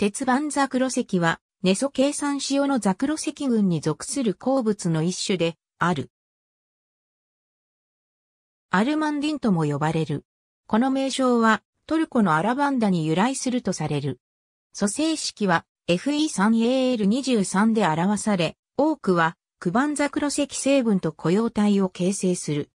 鉄板ザクロ石は、ネソ計算塩のザクロ石群に属する鉱物の一種で、ある。アルマンディンとも呼ばれる。この名称は、トルコのアラバンダに由来するとされる。組成式は、FE3AL23 で表され、多くは、クバンザクロ石成分と雇用体を形成する。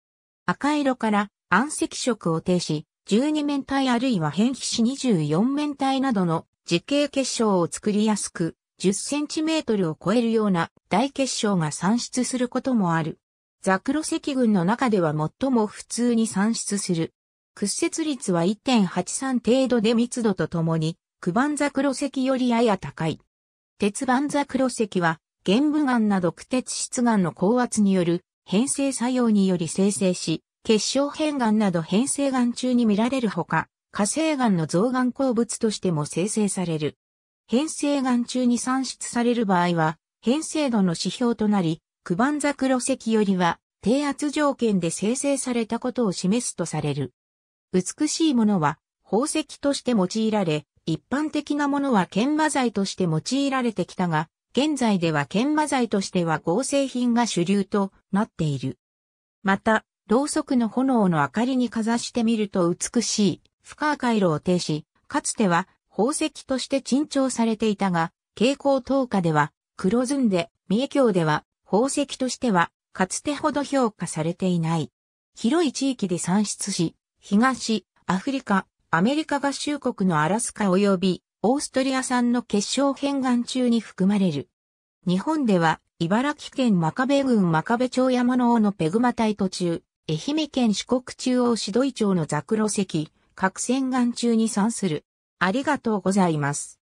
赤色から暗石色を呈し、12面体あるいは変皮紙24面体などの時系結晶を作りやすく、10センチメートルを超えるような大結晶が産出することもある。ザクロ石群の中では最も普通に産出する。屈折率は1.83程度で密度とともに、九番ザクロ石よりやや高い。鉄板ザクロ石は、玄武岩など苦鉄質岩の高圧による変成作用により生成し、結晶変岩など変成岩中に見られるほか、火成岩の増岩鉱物としても生成される。変成岩中に産出される場合は、変成度の指標となり、九番座黒石よりは、低圧条件で生成されたことを示すとされる。美しいものは、宝石として用いられ、一般的なものは研磨剤として用いられてきたが、現在では研磨剤としては合成品が主流となっている。また、ろうそくの炎の明かりにかざしてみると美しい深可回路を停止、かつては宝石として珍重されていたが、蛍光灯下では、黒ずんで、三重郷では、宝石としては、かつてほど評価されていない。広い地域で産出し、東、アフリカ、アメリカ合衆国のアラスカ及び、オーストリア産の結晶片岩中に含まれる。日本では、茨城県真壁郡真壁町山の王のペグマ隊途中、愛媛県四国中央指導井町のザクロ石、核戦顔中に損する。ありがとうございます。